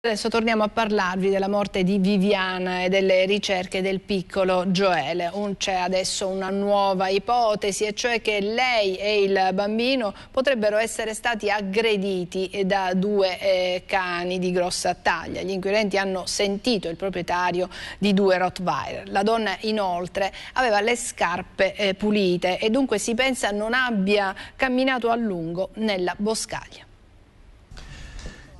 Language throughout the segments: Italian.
Adesso torniamo a parlarvi della morte di Viviana e delle ricerche del piccolo Joel. C'è adesso una nuova ipotesi, e cioè che lei e il bambino potrebbero essere stati aggrediti da due eh, cani di grossa taglia. Gli inquirenti hanno sentito il proprietario di due Rottweiler. La donna inoltre aveva le scarpe eh, pulite e dunque si pensa non abbia camminato a lungo nella boscaglia.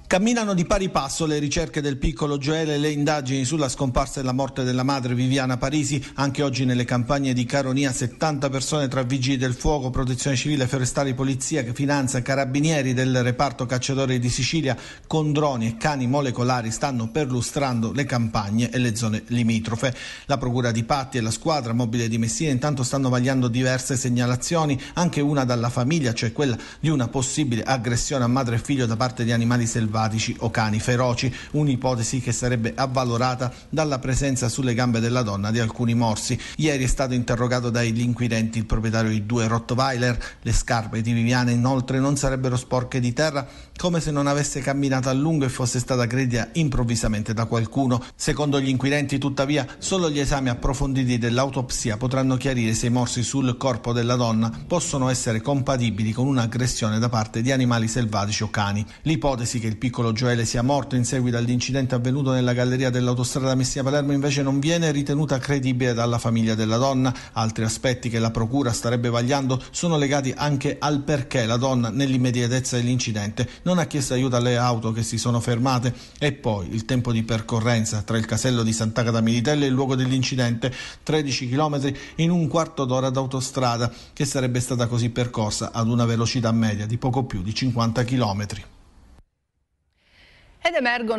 Camminano di pari passo le ricerche del piccolo Joel e le indagini sulla scomparsa e la morte della madre Viviana Parisi. Anche oggi nelle campagne di Caronia 70 persone tra vigili del fuoco, protezione civile, forestali, polizia, finanza, carabinieri del reparto cacciatori di Sicilia con droni e cani molecolari stanno perlustrando le campagne e le zone limitrofe. La procura di Patti e la squadra mobile di Messina intanto stanno vagliando diverse segnalazioni, anche una dalla famiglia, cioè quella di una possibile aggressione a madre e figlio da parte di animali selvaggi selvatici o cani feroci, un'ipotesi che sarebbe avvalorata dalla presenza sulle gambe della donna di alcuni morsi. Ieri è stato interrogato dagli inquirenti il proprietario di due Rottweiler, le scarpe di Viviana inoltre non sarebbero sporche di terra, come se non avesse camminato a lungo e fosse stata aggredita improvvisamente da qualcuno. Secondo gli inquirenti, tuttavia, solo gli esami approfonditi dell'autopsia potranno chiarire se i morsi sul corpo della donna possono essere compatibili con un'aggressione da parte di animali selvatici o cani. L'ipotesi che il piccolo piccolo Gioele sia morto in seguito all'incidente avvenuto nella galleria dell'autostrada Messina-Palermo invece non viene ritenuta credibile dalla famiglia della donna. Altri aspetti che la procura starebbe vagliando sono legati anche al perché la donna nell'immediatezza dell'incidente non ha chiesto aiuto alle auto che si sono fermate e poi il tempo di percorrenza tra il casello di Sant'Agata Militello e il luogo dell'incidente, 13 km in un quarto d'ora d'autostrada che sarebbe stata così percorsa ad una velocità media di poco più di 50 km ed emergono